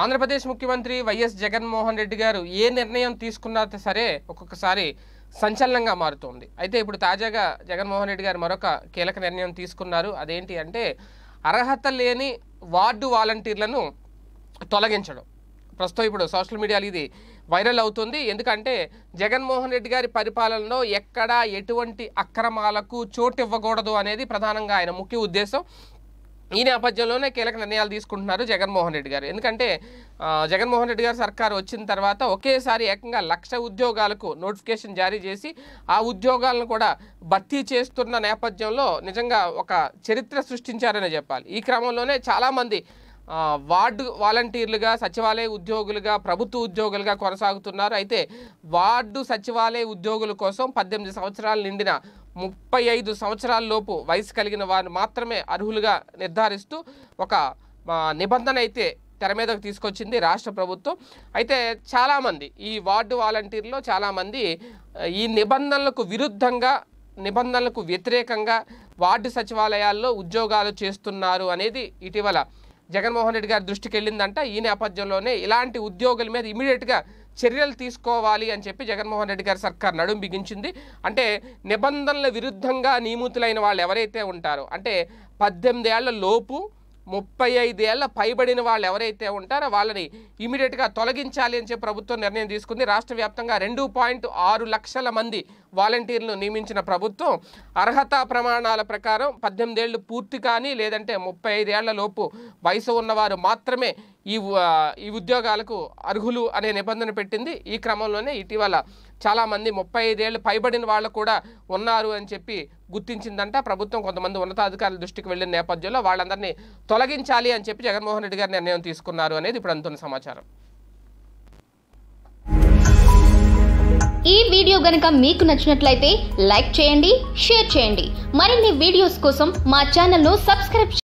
ఆంధ్రప్రదేశ్ ముఖ్యమంత్రి వైఎస్ జగన్మోహన్ రెడ్డి గారు ఏ నిర్ణయం తీసుకున్నా సరే ఒక్కొక్కసారి సంచలనంగా మారుతోంది అయితే ఇప్పుడు తాజాగా జగన్మోహన్ రెడ్డి గారు మరొక కీలక నిర్ణయం తీసుకున్నారు అదేంటి అంటే అర్హత లేని వార్డు వాలంటీర్లను తొలగించడం ప్రస్తుతం ఇప్పుడు సోషల్ మీడియాలో ఇది వైరల్ అవుతుంది ఎందుకంటే జగన్మోహన్ రెడ్డి గారి పరిపాలనలో ఎక్కడా ఎటువంటి అక్రమాలకు చోటు ఇవ్వకూడదు అనేది ప్రధానంగా ఆయన ముఖ్య ఉద్దేశం ఈ నేపథ్యంలోనే కీలక నిర్ణయాలు తీసుకుంటున్నారు జగన్మోహన్ రెడ్డి గారు ఎందుకంటే జగన్మోహన్ రెడ్డి గారు సర్కారు వచ్చిన తర్వాత ఒకేసారి ఏకంగా లక్ష ఉద్యోగాలకు నోటిఫికేషన్ జారీ చేసి ఆ ఉద్యోగాలను కూడా భర్తీ చేస్తున్న నేపథ్యంలో నిజంగా ఒక చరిత్ర సృష్టించారని చెప్పాలి ఈ క్రమంలోనే చాలామంది వార్డు వాలంటీర్లుగా సచివాలయ ఉద్యోగులుగా ప్రభుత్వ ఉద్యోగులుగా కొనసాగుతున్నారు అయితే వార్డు సచివాలయ ఉద్యోగుల కోసం పద్దెనిమిది సంవత్సరాలు నిండిన ముప్పై ఐదు సంవత్సరాలలోపు వయసు కలిగిన వారు మాత్రమే అర్హులుగా నిర్ధారిస్తూ ఒక నిబంధన అయితే తెర మీదకు తీసుకొచ్చింది రాష్ట్ర ప్రభుత్వం అయితే చాలామంది ఈ వార్డు వాలంటీర్లో చాలామంది ఈ నిబంధనలకు విరుద్ధంగా నిబంధనలకు వ్యతిరేకంగా వార్డు సచివాలయాల్లో ఉద్యోగాలు చేస్తున్నారు అనేది ఇటీవల జగన్మోహన్ రెడ్డి గారి దృష్టికి వెళ్ళిందంట ఈ నేపథ్యంలోనే ఇలాంటి ఉద్యోగుల మీద ఇమీడియట్గా చర్యలు తీసుకోవాలి అని చెప్పి జగన్మోహన్ రెడ్డి గారి సర్కార్ నడుం బిగించింది అంటే నిబంధనల విరుద్ధంగా నియమితులైన వాళ్ళు ఎవరైతే ఉంటారో అంటే పద్దెనిమిది ఏళ్ళ లోపు ముప్పై ఐదేళ్ల పైబడిన వాళ్ళు ఎవరైతే ఉంటారో వాళ్ళని ఇమీడియట్గా తొలగించాలి అని చెప్పి ప్రభుత్వం నిర్ణయం తీసుకుంది రాష్ట్ర వ్యాప్తంగా రెండు పాయింట్ ఆరు లక్షల మంది వాలంటీర్లను నియమించిన ప్రభుత్వం అర్హత ప్రమాణాల ప్రకారం పద్దెనిమిదేళ్లు పూర్తి కానీ లేదంటే ముప్పై ఐదేళ్ల లోపు వయసు ఉన్నవారు మాత్రమే ఈ ఈ ఉద్యోగాలకు అర్హులు అనే నిబంధన పెట్టింది ఈ క్రమంలోనే ఇటీవల చాలామంది ముప్పై ఐదేళ్ళు పైబడిన వాళ్ళు కూడా ఉన్నారు అని చెప్పి గుర్తించిందంట ప్రభుత్వం కొంతమంది ఉన్నతాధికారుల దృష్టికి వెళ్ళిన నేపథ్యంలో వాళ్ళందరినీ తొలగించాలి అని చెప్పి జగన్మోహన్ రెడ్డి గారు నిర్ణయం తీసుకున్నారు అనేది ఇప్పుడు అందుతున్న సమాచారం ఈ వీడియో గనక మీకు నచ్చినట్లయితే లైక్ చేయండి షేర్ చేయండి మరిన్ని వీడియోస్ కోసం మా ను సబ్స్క్రైబ్